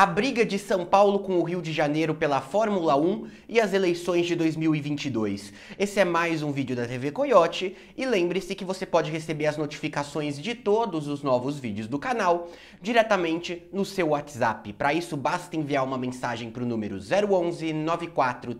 a briga de São Paulo com o Rio de Janeiro pela Fórmula 1 e as eleições de 2022. Esse é mais um vídeo da TV Coyote e lembre-se que você pode receber as notificações de todos os novos vídeos do canal diretamente no seu WhatsApp. Para isso, basta enviar uma mensagem para o número 011 94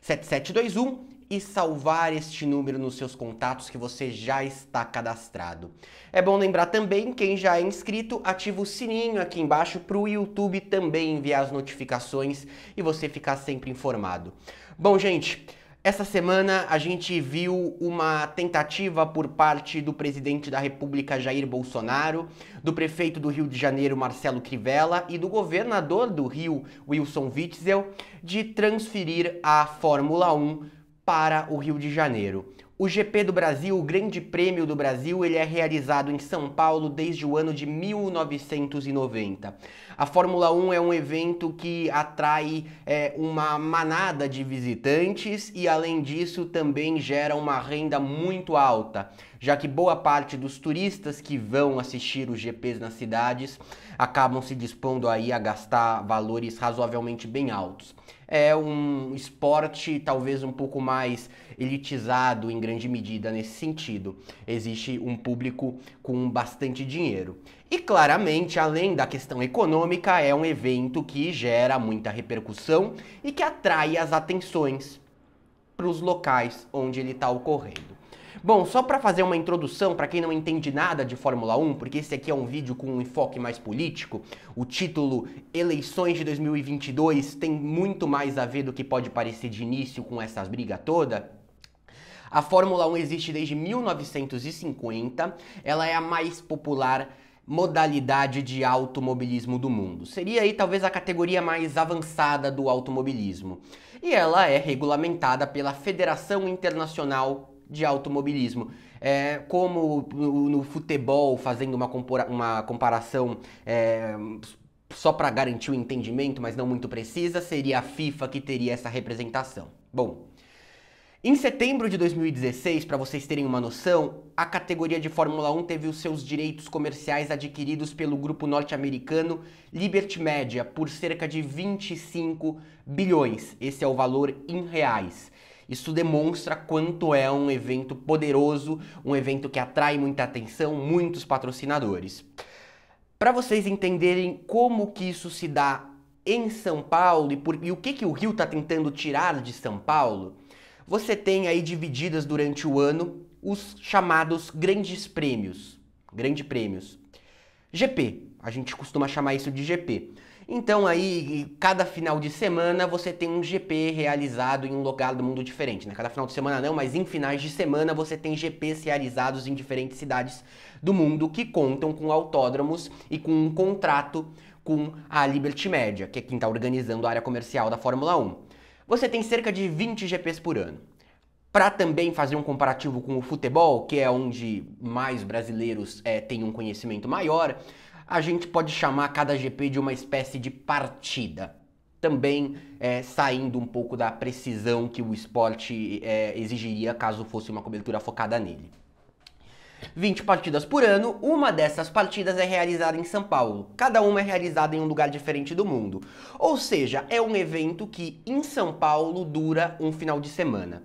7721 e salvar este número nos seus contatos que você já está cadastrado. É bom lembrar também, quem já é inscrito, ativa o sininho aqui embaixo para o YouTube também enviar as notificações e você ficar sempre informado. Bom, gente, essa semana a gente viu uma tentativa por parte do presidente da República Jair Bolsonaro, do prefeito do Rio de Janeiro Marcelo Crivella e do governador do Rio Wilson Witzel de transferir a Fórmula 1 para o Rio de Janeiro. O GP do Brasil, o Grande Prêmio do Brasil, ele é realizado em São Paulo desde o ano de 1990. A Fórmula 1 é um evento que atrai é, uma manada de visitantes e, além disso, também gera uma renda muito alta, já que boa parte dos turistas que vão assistir os GPs nas cidades acabam se dispondo aí a gastar valores razoavelmente bem altos é um esporte talvez um pouco mais elitizado em grande medida nesse sentido. Existe um público com bastante dinheiro. E claramente, além da questão econômica, é um evento que gera muita repercussão e que atrai as atenções para os locais onde ele está ocorrendo. Bom, só para fazer uma introdução para quem não entende nada de Fórmula 1, porque esse aqui é um vídeo com um enfoque mais político, o título Eleições de 2022 tem muito mais a ver do que pode parecer de início com essas briga toda. A Fórmula 1 existe desde 1950, ela é a mais popular modalidade de automobilismo do mundo. Seria aí talvez a categoria mais avançada do automobilismo. E ela é regulamentada pela Federação Internacional de automobilismo. É, como no, no, futebol, fazendo uma, compora uma comparação é, só para garantir o entendimento, mas não muito precisa, seria a FIFA que teria essa representação. Bom, em setembro de 2016, para vocês terem uma noção, a categoria de Fórmula 1 teve os seus direitos comerciais adquiridos pelo grupo norte-americano Liberty Media por cerca de 25 bilhões. Esse é o valor em reais. Isso demonstra quanto é um evento poderoso, um evento que atrai muita atenção, muitos patrocinadores. Para vocês entenderem como que isso se dá em São Paulo e, por, e o que, que o Rio está tentando tirar de São Paulo, você tem aí divididas durante o ano os chamados grandes prêmios. Grande prêmios. GP, a gente costuma chamar isso de GP. Então aí, cada final de semana você tem um GP realizado em um lugar do mundo diferente, né? Cada final de semana não, mas em finais de semana você tem GPs realizados em diferentes cidades do mundo que contam com autódromos e com um contrato com a Liberty Media, que é quem está organizando a área comercial da Fórmula 1. Você tem cerca de 20 GPs por ano. Para também fazer um comparativo com o futebol, que é onde mais brasileiros é, têm um conhecimento maior, a gente pode chamar cada GP de uma espécie de partida. Também é, saindo um pouco da precisão que o esporte é, exigiria caso fosse uma cobertura focada nele. 20 partidas por ano, uma dessas partidas é realizada em São Paulo. Cada uma é realizada em um lugar diferente do mundo. Ou seja, é um evento que em São Paulo dura um final de semana.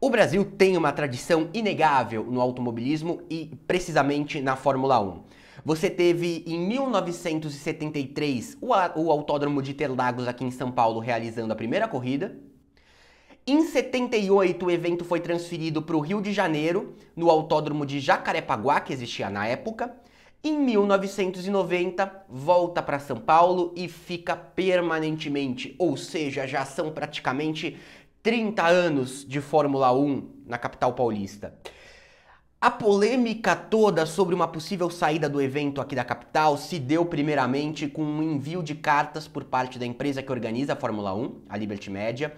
O Brasil tem uma tradição inegável no automobilismo e precisamente na Fórmula 1. Você teve em 1973 o, o Autódromo de Interlagos aqui em São Paulo realizando a primeira corrida. Em 78 o evento foi transferido para o Rio de Janeiro, no Autódromo de Jacarepaguá que existia na época. Em 1990, volta para São Paulo e fica permanentemente, ou seja, já são praticamente 30 anos de Fórmula 1 na capital paulista. A polêmica toda sobre uma possível saída do evento aqui da capital se deu primeiramente com um envio de cartas por parte da empresa que organiza a Fórmula 1, a Liberty Media,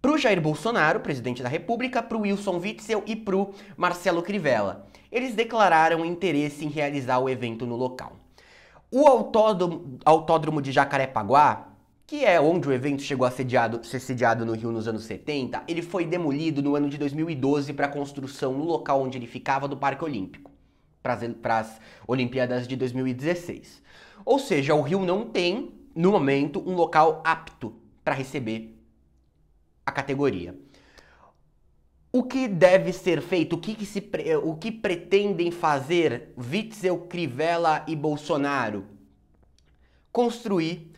para o Jair Bolsonaro, presidente da República, para o Wilson Witzel e para o Marcelo Crivella. Eles declararam interesse em realizar o evento no local. O autódromo, autódromo de Jacarepaguá que é onde o evento chegou a sediado, ser sediado no Rio nos anos 70, ele foi demolido no ano de 2012 para construção no local onde ele ficava do Parque Olímpico, para as Olimpíadas de 2016. Ou seja, o Rio não tem, no momento, um local apto para receber a categoria. O que deve ser feito? O que, que se, o que pretendem fazer Witzel, Crivella e Bolsonaro? Construir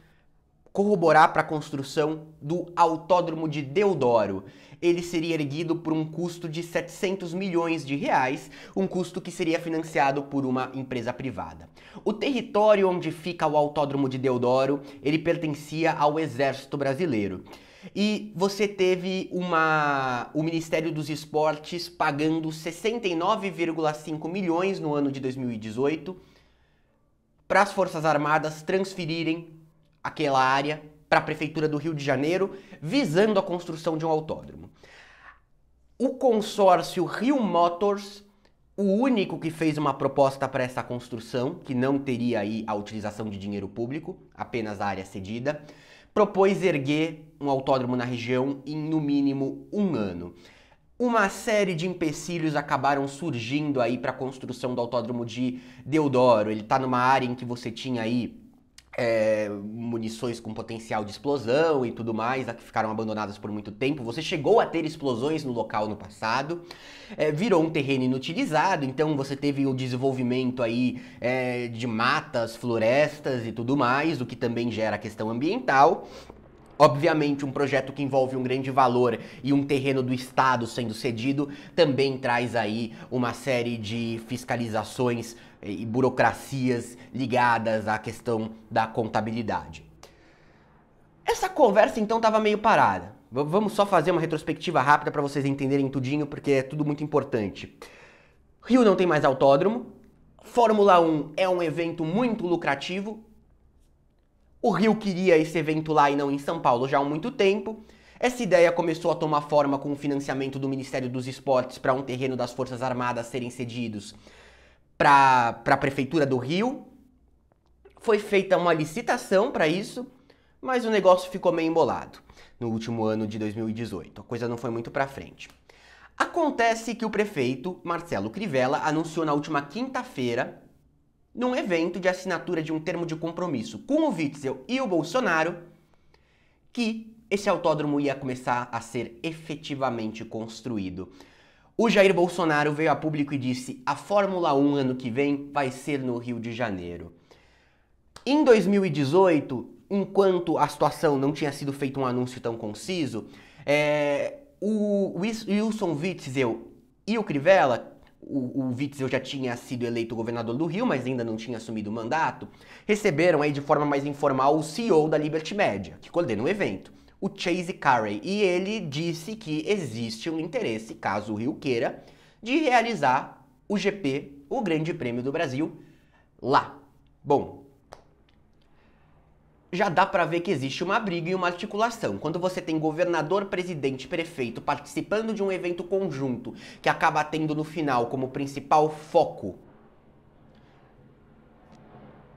corroborar para a construção do Autódromo de Deodoro. Ele seria erguido por um custo de 700 milhões de reais, um custo que seria financiado por uma empresa privada. O território onde fica o Autódromo de Deodoro, ele pertencia ao Exército Brasileiro. E você teve uma, o Ministério dos Esportes pagando 69,5 milhões no ano de 2018 para as Forças Armadas transferirem aquela área para a Prefeitura do Rio de Janeiro, visando a construção de um autódromo. O consórcio Rio Motors, o único que fez uma proposta para essa construção, que não teria aí a utilização de dinheiro público, apenas a área cedida, propôs erguer um autódromo na região em no mínimo um ano. Uma série de empecilhos acabaram surgindo aí para a construção do autódromo de Deodoro. Ele está numa área em que você tinha aí é, munições com potencial de explosão e tudo mais, que ficaram abandonadas por muito tempo. Você chegou a ter explosões no local no passado, é, virou um terreno inutilizado, então você teve o um desenvolvimento aí é, de matas, florestas e tudo mais, o que também gera a questão ambiental. Obviamente, um projeto que envolve um grande valor e um terreno do Estado sendo cedido também traz aí uma série de fiscalizações e burocracias ligadas à questão da contabilidade. Essa conversa então estava meio parada. V vamos só fazer uma retrospectiva rápida para vocês entenderem tudinho, porque é tudo muito importante. Rio não tem mais autódromo. Fórmula 1 é um evento muito lucrativo, o Rio queria esse evento lá e não em São Paulo já há muito tempo. Essa ideia começou a tomar forma com o financiamento do Ministério dos Esportes para um terreno das Forças Armadas serem cedidos para a Prefeitura do Rio. Foi feita uma licitação para isso, mas o negócio ficou meio embolado no último ano de 2018. A coisa não foi muito para frente. Acontece que o prefeito, Marcelo Crivella, anunciou na última quinta-feira num evento de assinatura de um termo de compromisso com o Witzel e o Bolsonaro que esse autódromo ia começar a ser efetivamente construído. O Jair Bolsonaro veio a público e disse: a Fórmula 1 ano que vem vai ser no Rio de Janeiro. Em 2018, enquanto a situação não tinha sido feito um anúncio tão conciso, é, o Wilson Witzel e o Crivella o, o Witzel já tinha sido eleito governador do Rio, mas ainda não tinha assumido o mandato, receberam aí de forma mais informal o CEO da Liberty Media, que coordena o evento, o Chase Carey, e ele disse que existe um interesse, caso o Rio queira, de realizar o GP, o Grande Prêmio do Brasil, lá. Bom, já dá para ver que existe uma briga e uma articulação. Quando você tem governador, presidente, prefeito participando de um evento conjunto que acaba tendo no final como principal foco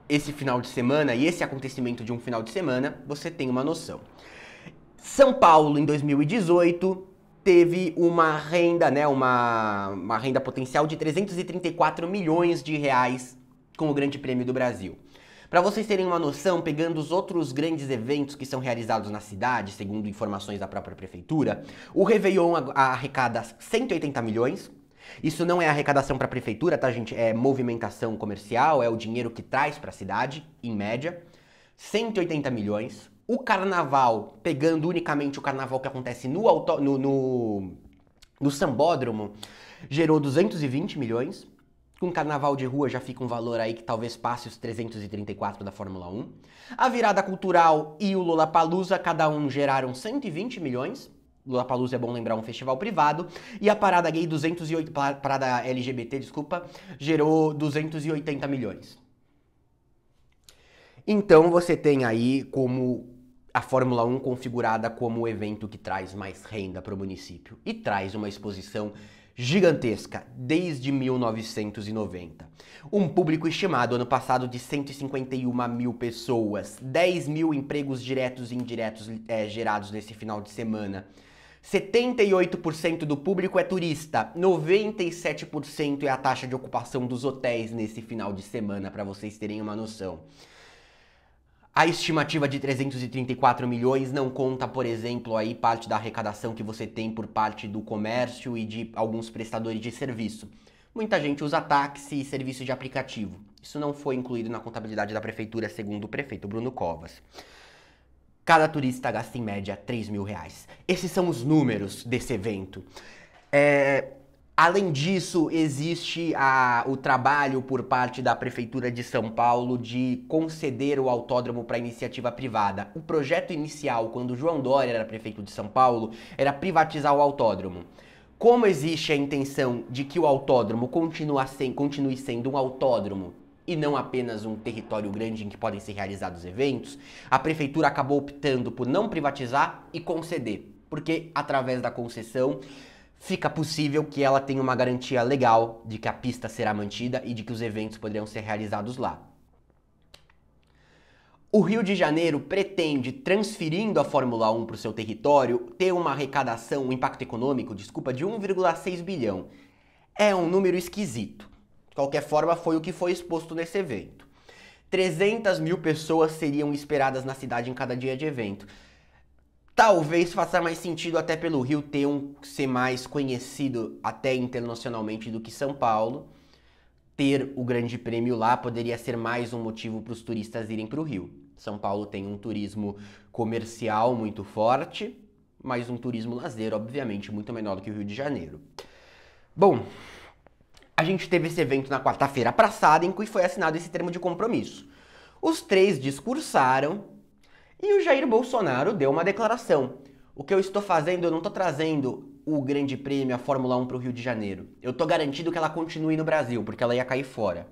esse final de semana e esse acontecimento de um final de semana, você tem uma noção. São Paulo em 2018 teve uma renda, né, uma, uma renda potencial de 334 milhões de reais com o Grande Prêmio do Brasil. Para vocês terem uma noção, pegando os outros grandes eventos que são realizados na cidade, segundo informações da própria prefeitura, o Réveillon arrecada 180 milhões. Isso não é arrecadação para a prefeitura, tá, gente? É movimentação comercial, é o dinheiro que traz para a cidade, em média. 180 milhões. O carnaval, pegando unicamente o carnaval que acontece no, auto, no, no, no Sambódromo, gerou 220 milhões um carnaval de rua já fica um valor aí que talvez passe os 334 da Fórmula 1. A virada cultural e o Lollapalooza, cada um geraram 120 milhões. Lollapalooza é bom lembrar, um festival privado. E a parada gay 208, parada LGBT, desculpa, gerou 280 milhões. Então você tem aí como a Fórmula 1 configurada como o evento que traz mais renda para o município e traz uma exposição gigantesca desde 1990. Um público estimado ano passado de 151 mil pessoas, 10 mil empregos diretos e indiretos é, gerados nesse final de semana. 78% do público é turista, 97% é a taxa de ocupação dos hotéis nesse final de semana, para vocês terem uma noção. A estimativa de 334 milhões não conta, por exemplo, aí parte da arrecadação que você tem por parte do comércio e de alguns prestadores de serviço. Muita gente usa táxi e serviço de aplicativo. Isso não foi incluído na contabilidade da prefeitura, segundo o prefeito Bruno Covas. Cada turista gasta em média 3 mil reais. Esses são os números desse evento. É, Além disso, existe a, o trabalho por parte da Prefeitura de São Paulo de conceder o autódromo para iniciativa privada. O projeto inicial, quando João Dória era prefeito de São Paulo, era privatizar o autódromo. Como existe a intenção de que o autódromo sem, continue sendo um autódromo e não apenas um território grande em que podem ser realizados eventos, a prefeitura acabou optando por não privatizar e conceder, porque através da concessão fica possível que ela tenha uma garantia legal de que a pista será mantida e de que os eventos poderão ser realizados lá. O Rio de Janeiro pretende, transferindo a Fórmula 1 para o seu território, ter uma arrecadação, um impacto econômico, desculpa, de 1,6 bilhão. É um número esquisito. De qualquer forma, foi o que foi exposto nesse evento. 300 mil pessoas seriam esperadas na cidade em cada dia de evento. Talvez faça mais sentido até pelo Rio ter um ser mais conhecido até internacionalmente do que São Paulo. Ter o Grande Prêmio lá poderia ser mais um motivo para os turistas irem para o Rio. São Paulo tem um turismo comercial muito forte, mas um turismo lazer, obviamente, muito menor do que o Rio de Janeiro. Bom, a gente teve esse evento na quarta-feira passada em que foi assinado esse termo de compromisso. Os três discursaram e o Jair Bolsonaro deu uma declaração. O que eu estou fazendo, eu não estou trazendo o Grande Prêmio, a Fórmula 1 para o Rio de Janeiro. Eu estou garantido que ela continue no Brasil, porque ela ia cair fora.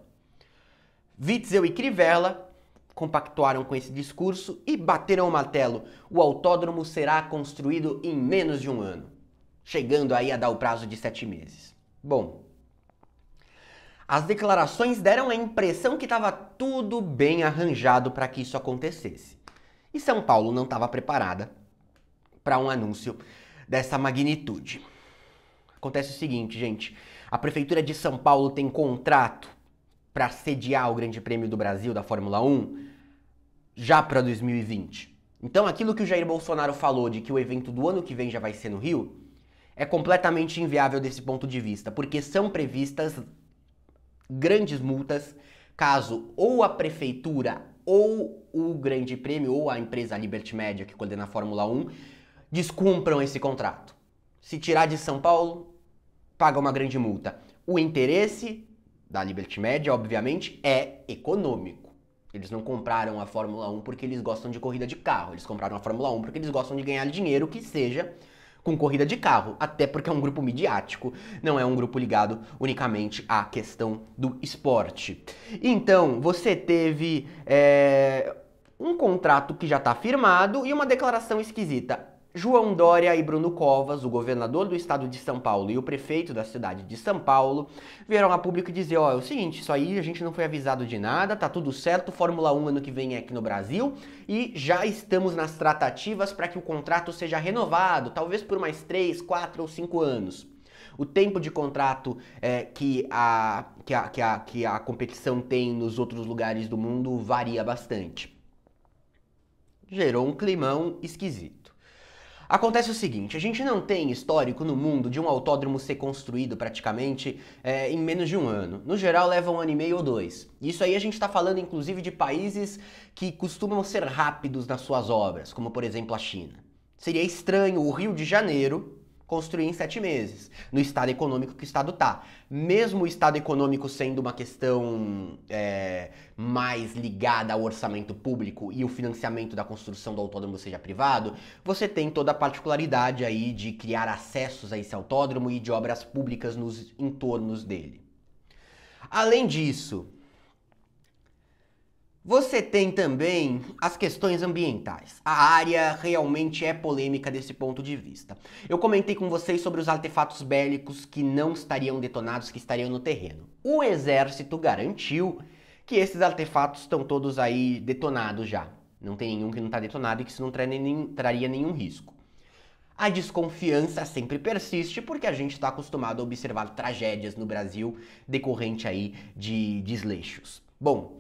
Witzel e Crivella compactuaram com esse discurso e bateram o martelo. O autódromo será construído em menos de um ano, chegando aí a dar o prazo de sete meses. Bom, as declarações deram a impressão que estava tudo bem arranjado para que isso acontecesse. E São Paulo não estava preparada para um anúncio dessa magnitude. Acontece o seguinte, gente: a Prefeitura de São Paulo tem contrato para sediar o Grande Prêmio do Brasil da Fórmula 1 já para 2020. Então, aquilo que o Jair Bolsonaro falou de que o evento do ano que vem já vai ser no Rio é completamente inviável desse ponto de vista, porque são previstas grandes multas caso ou a prefeitura ou o Grande Prêmio ou a empresa Liberty Media que coordena a Fórmula 1 descumpram esse contrato. Se tirar de São Paulo, paga uma grande multa. O interesse da Liberty Media, obviamente, é econômico. Eles não compraram a Fórmula 1 porque eles gostam de corrida de carro, eles compraram a Fórmula 1 porque eles gostam de ganhar dinheiro que seja com corrida de carro, até porque é um grupo midiático, não é um grupo ligado unicamente à questão do esporte. Então, você teve. É um contrato que já está firmado e uma declaração esquisita. João Dória e Bruno Covas, o governador do estado de São Paulo e o prefeito da cidade de São Paulo, vieram a público dizer: ó, oh, é o seguinte, isso aí a gente não foi avisado de nada, tá tudo certo, Fórmula 1 ano que vem é aqui no Brasil e já estamos nas tratativas para que o contrato seja renovado, talvez por mais 3, 4 ou 5 anos. O tempo de contrato é, que, a, que, a, que, a, que a competição tem nos outros lugares do mundo varia bastante. Gerou um climão esquisito. Acontece o seguinte: a gente não tem histórico no mundo de um autódromo ser construído praticamente é, em menos de um ano. No geral, leva um ano e meio ou dois. Isso aí a gente está falando inclusive de países que costumam ser rápidos nas suas obras, como por exemplo a China. Seria estranho o Rio de Janeiro, construir em sete meses, no estado econômico que o estado está. Mesmo o estado econômico sendo uma questão é, mais ligada ao orçamento público e o financiamento da construção do autódromo seja privado, você tem toda a particularidade aí de criar acessos a esse autódromo e de obras públicas nos entornos dele. Além disso, você tem também as questões ambientais. A área realmente é polêmica desse ponto de vista. Eu comentei com vocês sobre os artefatos bélicos que não estariam detonados, que estariam no terreno. O exército garantiu que esses artefatos estão todos aí detonados já. Não tem nenhum que não está detonado e que isso não traria nenhum, traria nenhum risco. A desconfiança sempre persiste porque a gente está acostumado a observar tragédias no Brasil decorrente aí de desleixos. Bom,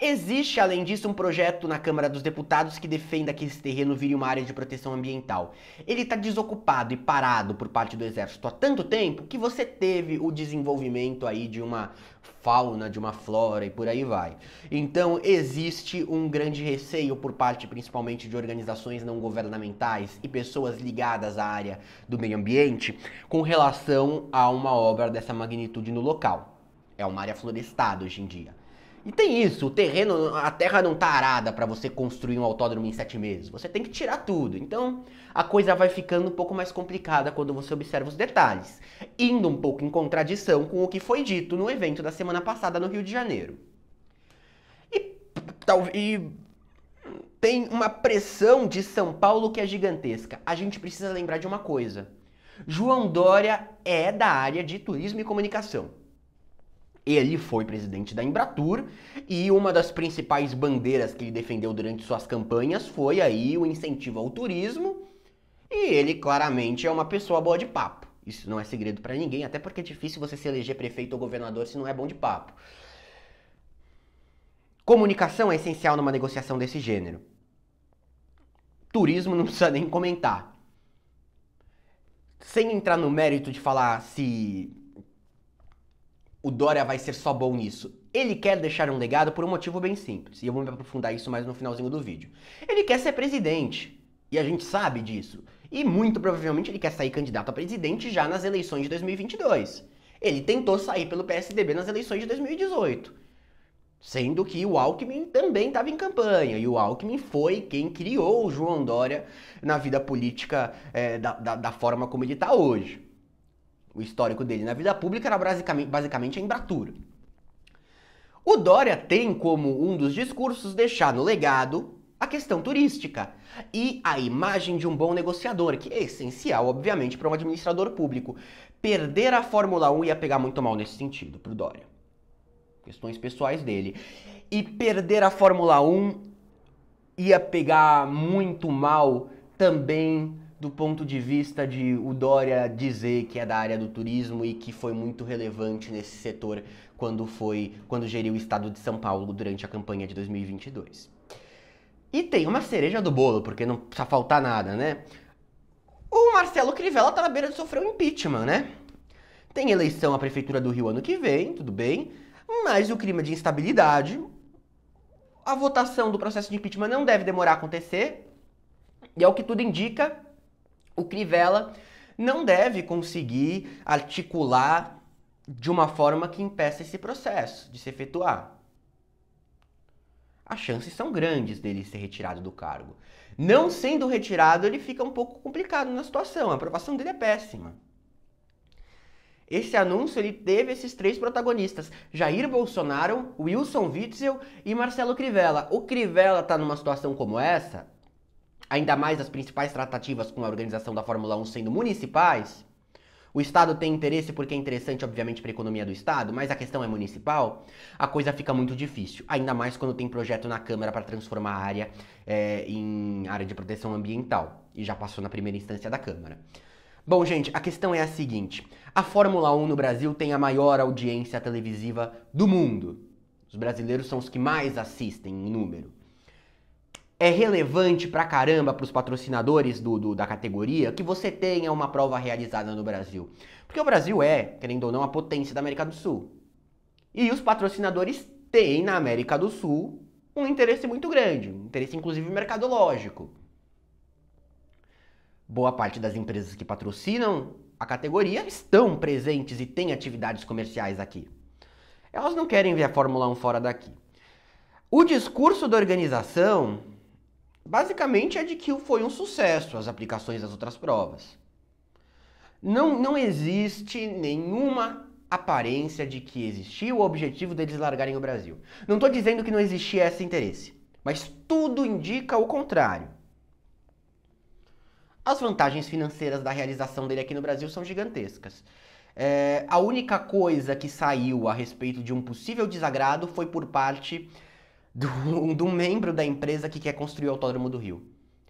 Existe, além disso, um projeto na Câmara dos Deputados que defenda que esse terreno vire uma área de proteção ambiental. Ele está desocupado e parado por parte do Exército há tanto tempo que você teve o desenvolvimento aí de uma fauna, de uma flora e por aí vai. Então existe um grande receio por parte principalmente de organizações não governamentais e pessoas ligadas à área do meio ambiente com relação a uma obra dessa magnitude no local. É uma área florestada hoje em dia. E tem isso, o terreno, a terra não tá arada para você construir um autódromo em sete meses. Você tem que tirar tudo. Então, a coisa vai ficando um pouco mais complicada quando você observa os detalhes, indo um pouco em contradição com o que foi dito no evento da semana passada no Rio de Janeiro. E, e tem uma pressão de São Paulo que é gigantesca. A gente precisa lembrar de uma coisa. João Dória é da área de turismo e comunicação. Ele foi presidente da Embratur e uma das principais bandeiras que ele defendeu durante suas campanhas foi aí o incentivo ao turismo. E ele claramente é uma pessoa boa de papo. Isso não é segredo para ninguém, até porque é difícil você se eleger prefeito ou governador se não é bom de papo. Comunicação é essencial numa negociação desse gênero. Turismo não precisa nem comentar. Sem entrar no mérito de falar se o Dória vai ser só bom nisso? Ele quer deixar um legado por um motivo bem simples, e eu vou me aprofundar isso mais no finalzinho do vídeo. Ele quer ser presidente, e a gente sabe disso. E muito provavelmente ele quer sair candidato a presidente já nas eleições de 2022. Ele tentou sair pelo PSDB nas eleições de 2018. Sendo que o Alckmin também estava em campanha, e o Alckmin foi quem criou o João Dória na vida política é, da, da, da forma como ele está hoje. O histórico dele na vida pública era basicamente, basicamente a embratura. O Dória tem como um dos discursos deixar no legado a questão turística e a imagem de um bom negociador, que é essencial, obviamente, para um administrador público. Perder a Fórmula 1 ia pegar muito mal nesse sentido para o Dória. Questões pessoais dele. E perder a Fórmula 1 ia pegar muito mal também do ponto de vista de o Dória dizer que é da área do turismo e que foi muito relevante nesse setor quando foi quando geriu o estado de São Paulo durante a campanha de 2022. E tem uma cereja do bolo, porque não precisa faltar nada, né? O Marcelo Crivella tá na beira de sofrer um impeachment, né? Tem eleição à prefeitura do Rio ano que vem, tudo bem, mas o clima de instabilidade, a votação do processo de impeachment não deve demorar a acontecer. E é o que tudo indica, o Crivella não deve conseguir articular de uma forma que impeça esse processo de se efetuar. As chances são grandes dele ser retirado do cargo. Não sendo retirado, ele fica um pouco complicado na situação. A aprovação dele é péssima. Esse anúncio ele teve esses três protagonistas: Jair Bolsonaro, Wilson Witzel e Marcelo Crivella. O Crivella está numa situação como essa ainda mais as principais tratativas com a organização da Fórmula 1 sendo municipais, o Estado tem interesse porque é interessante, obviamente, para a economia do Estado, mas a questão é municipal, a coisa fica muito difícil. Ainda mais quando tem projeto na Câmara para transformar a área é, em área de proteção ambiental. E já passou na primeira instância da Câmara. Bom, gente, a questão é a seguinte: a Fórmula 1 no Brasil tem a maior audiência televisiva do mundo. Os brasileiros são os que mais assistem em número é relevante pra caramba pros patrocinadores do, do, da categoria que você tenha uma prova realizada no Brasil. Porque o Brasil é, querendo ou não, a potência da América do Sul. E os patrocinadores têm na América do Sul um interesse muito grande, um interesse inclusive mercadológico. Boa parte das empresas que patrocinam a categoria estão presentes e têm atividades comerciais aqui. Elas não querem ver a Fórmula 1 fora daqui. O discurso da organização basicamente é de que foi um sucesso as aplicações das outras provas. Não, não existe nenhuma aparência de que existia o objetivo deles largarem o Brasil. Não estou dizendo que não existia esse interesse, mas tudo indica o contrário. As vantagens financeiras da realização dele aqui no Brasil são gigantescas. É, a única coisa que saiu a respeito de um possível desagrado foi por parte de um membro da empresa que quer construir o Autódromo do Rio.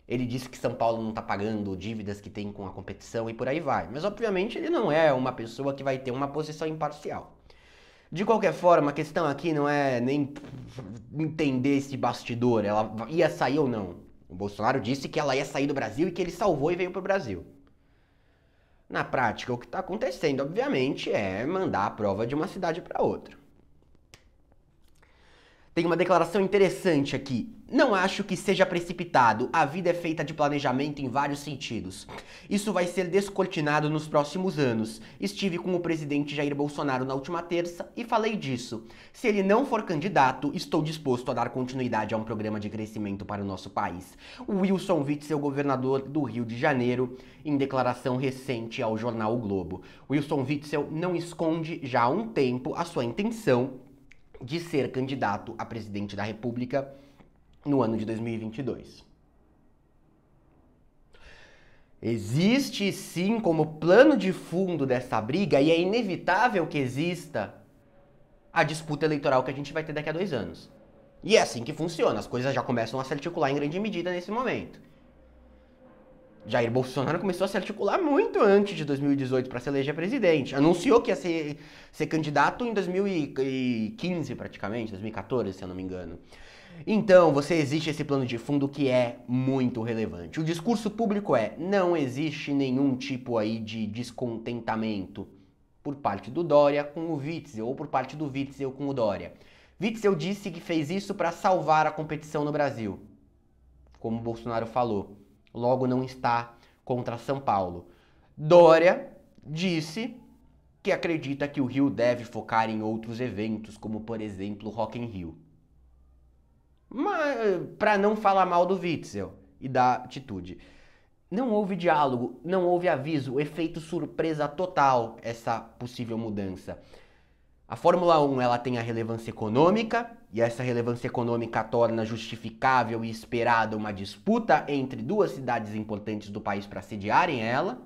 Ele disse que São Paulo não está pagando dívidas que tem com a competição e por aí vai. Mas, obviamente, ele não é uma pessoa que vai ter uma posição imparcial. De qualquer forma, a questão aqui não é nem entender esse bastidor. Ela ia sair ou não. O Bolsonaro disse que ela ia sair do Brasil e que ele salvou e veio para o Brasil. Na prática, o que está acontecendo, obviamente, é mandar a prova de uma cidade para outra. Tem uma declaração interessante aqui. Não acho que seja precipitado. A vida é feita de planejamento em vários sentidos. Isso vai ser descortinado nos próximos anos. Estive com o presidente Jair Bolsonaro na última terça e falei disso. Se ele não for candidato, estou disposto a dar continuidade a um programa de crescimento para o nosso país. O Wilson Witzel, governador do Rio de Janeiro, em declaração recente ao jornal o Globo. Wilson Witzel não esconde já há um tempo a sua intenção de ser candidato a presidente da República no ano de 2022. Existe sim como plano de fundo dessa briga, e é inevitável que exista a disputa eleitoral que a gente vai ter daqui a dois anos. E é assim que funciona, as coisas já começam a se articular em grande medida nesse momento. Jair Bolsonaro começou a se articular muito antes de 2018 para se eleger presidente. Anunciou que ia ser, ser candidato em 2015, praticamente, 2014, se eu não me engano. Então, você existe esse plano de fundo que é muito relevante. O discurso público é: não existe nenhum tipo aí de descontentamento por parte do Dória com o Witzel ou por parte do Witzel com o Dória. Witzel disse que fez isso para salvar a competição no Brasil, como Bolsonaro falou logo não está contra São Paulo. Dória disse que acredita que o Rio deve focar em outros eventos, como por exemplo Rock in Rio. Para não falar mal do Witzel e da atitude. Não houve diálogo, não houve aviso, efeito surpresa total essa possível mudança. A Fórmula 1 ela tem a relevância econômica, e essa relevância econômica torna justificável e esperada uma disputa entre duas cidades importantes do país para sediarem ela.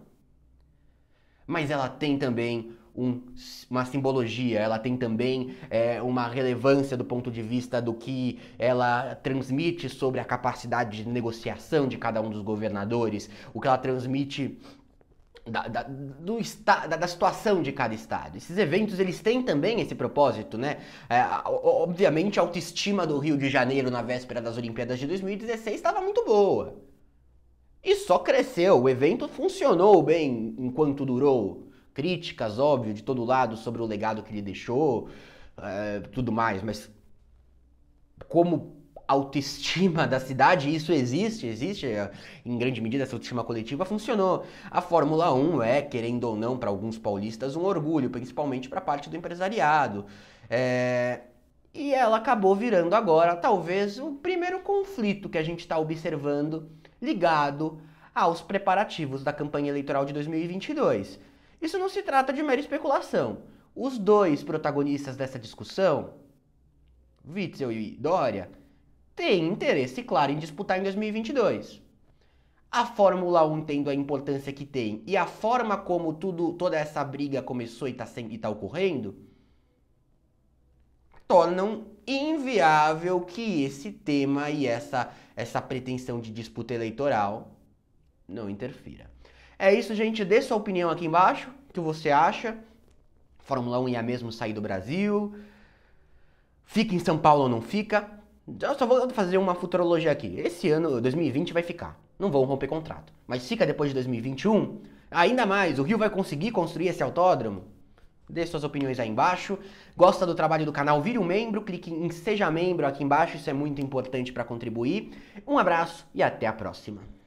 Mas ela tem também um, uma simbologia, ela tem também é, uma relevância do ponto de vista do que ela transmite sobre a capacidade de negociação de cada um dos governadores, o que ela transmite da, da, do esta, da, da, situação de cada estado. Esses eventos eles têm também esse propósito, né? É, obviamente a autoestima do Rio de Janeiro na véspera das Olimpíadas de 2016 estava muito boa. E só cresceu, o evento funcionou bem enquanto durou. Críticas, óbvio, de todo lado sobre o legado que ele deixou, é, tudo mais, mas como autoestima da cidade, isso existe, existe eh, em grande medida essa autoestima coletiva funcionou. A Fórmula 1 é, querendo ou não, para alguns paulistas um orgulho, principalmente para a parte do empresariado. É... E ela acabou virando agora, talvez, o primeiro conflito que a gente está observando ligado aos preparativos da campanha eleitoral de 2022. Isso não se trata de mera especulação. Os dois protagonistas dessa discussão, Witzel e Dória, tem interesse, claro, em disputar em 2022. A Fórmula 1 tendo a importância que tem e a forma como tudo, toda essa briga começou e está tá ocorrendo, tornam inviável que esse tema e essa, essa pretensão de disputa eleitoral não interfira. É isso, gente. Dê sua opinião aqui embaixo. O que você acha? Fórmula 1 ia mesmo sair do Brasil? Fica em São Paulo ou não fica? Eu só vou fazer uma futurologia aqui. Esse ano, 2020, vai ficar. Não vão romper contrato. Mas fica depois de 2021. Ainda mais, o Rio vai conseguir construir esse autódromo? Dê suas opiniões aí embaixo. Gosta do trabalho do canal? Vire um membro, clique em Seja Membro aqui embaixo, isso é muito importante para contribuir. Um abraço e até a próxima.